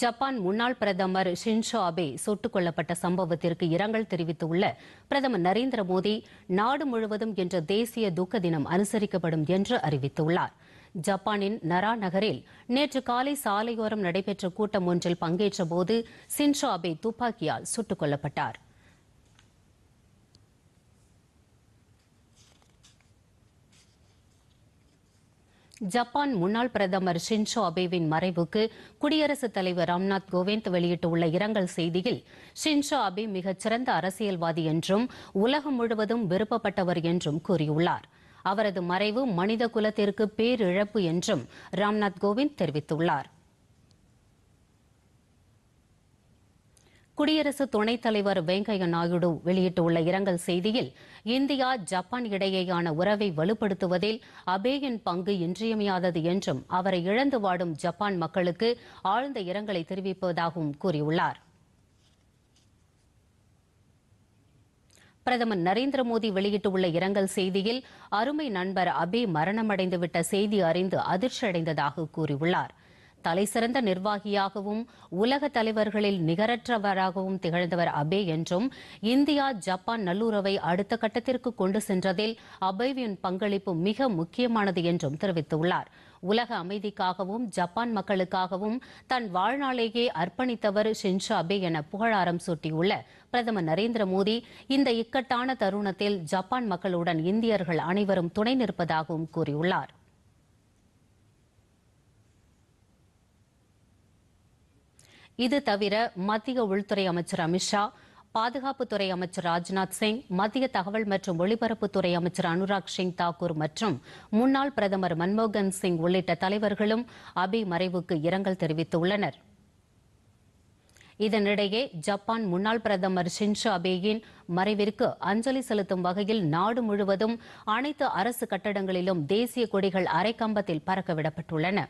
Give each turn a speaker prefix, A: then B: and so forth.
A: Japan முன்னாள் பிரதமர் Shinzo Abe சுட்டுக் கொல்லப்பட்ட சம்பவத்திற்கு இரங்கல் தெரிவித்துள்ள பிரதமர் நரேந்திர மோடி நாடு முழுவதும் என்ற தேசிய துக்க தினம் அனுசரிக்கப்படும் என்று அறிவித்துள்ளார் ஜப்பானின் நரா நகரில் நேற்று காலை சாலையோரம் நடைபெற்ற கூட்டம் ஒன்றில் பங்கேற்றபோது ஷின்ஷோ அபே துப்பாக்கியால் சுட்டுக் கொல்லப்பட்டாா் ஜப்பான் முன்னாள் பிரதமர் ஷின்சோ அபேவின் மறைவுக்கு குடியரசுத் தலைவர் ராம்நாத் கோவிந்த் வெளியிட்டுள்ள இரங்கல் செய்தியில் ஷின்சோ அபே மிகச்சிறந்த அரசியல்வாதி என்றும் உலகம் முழுவதும் விருப்பப்பட்டவர் என்றும் கூறியுள்ளார் அவரது மறைவு மனித குலத்திற்கு பேரிழப்பு என்றும் ராம்நாத் கோவிந்த் தெரிவித்துள்ளாா் குடியரசு துணைத் தலைவர் வெங்கையா நாயுடு வெளியிட்டுள்ள இரங்கல் செய்தியில் இந்தியா ஜப்பான் இடையேயான உறவை வலுப்படுத்துவதில் அபேயின் பங்கு இன்றியமையாதது என்றும் அவரை இழந்து வாடும் ஜப்பான் மக்களுக்கு ஆழ்ந்த இரங்கலை தெரிவிப்பதாகவும் கூறியுள்ளார் பிரதமர் நரேந்திர மோடி வெளியிட்டுள்ள இரங்கல் செய்தியில் அருமை நண்பர் அபே மரணமடைந்துவிட்ட செய்தி அறிந்து அதிர்ச்சியடைந்ததாக கூறியுள்ளாா் தலைசிறந்த நிர்வாகியாகவும் உலக தலைவர்களில் நிகரற்றவராகவும் திகழ்ந்தவர் அபே என்றும் இந்தியா ஜப்பான் நல்லுறவை அடுத்த கட்டத்திற்கு கொண்டு சென்றதில் அபேவின் பங்களிப்பு மிக முக்கியமானது என்றும் தெரிவித்துள்ளார் உலக அமைதிக்காகவும் ஜப்பான் மக்களுக்காகவும் தன் வாழ்நாளையே அர்ப்பணித்தவர் ஷின்ஷோ அபே என புகழாரம் சூட்டியுள்ள பிரதமர் நரேந்திர மோடி இந்த இக்கட்டான தருணத்தில் ஜப்பான் மக்களுடன் இந்தியர்கள் அனைவரும் துணை நிற்பதாகவும் கூறியுள்ளாா் இது தவிர மத்திய உள்துறை அமைச்சர் அமித்ஷா பாதுகாப்புத்துறை அமைச்சர் ராஜ்நாத் சிங் மத்திய தகவல் மற்றும் ஒலிபரப்புத்துறை அமைச்சர் அனுராக் சிங் தாக்கூர் மற்றும் முன்னாள் பிரதமர் மன்மோகன் சிங் உள்ளிட்ட தலைவர்களும் அபி மறைவுக்கு இரங்கல் தெரிவித்துள்ளனர் இதனிடையே ஜப்பான் முன்னாள் பிரதமர் ஷின்ஷோ அபேயின் மறைவிற்கு அஞ்சலி செலுத்தும் வகையில் நாடு முழுவதும் அனைத்து அரசு கட்டடங்களிலும் தேசிய கொடிகள் அரைக்கம்பத்தில் பறக்கவிடப்பட்டுள்ளன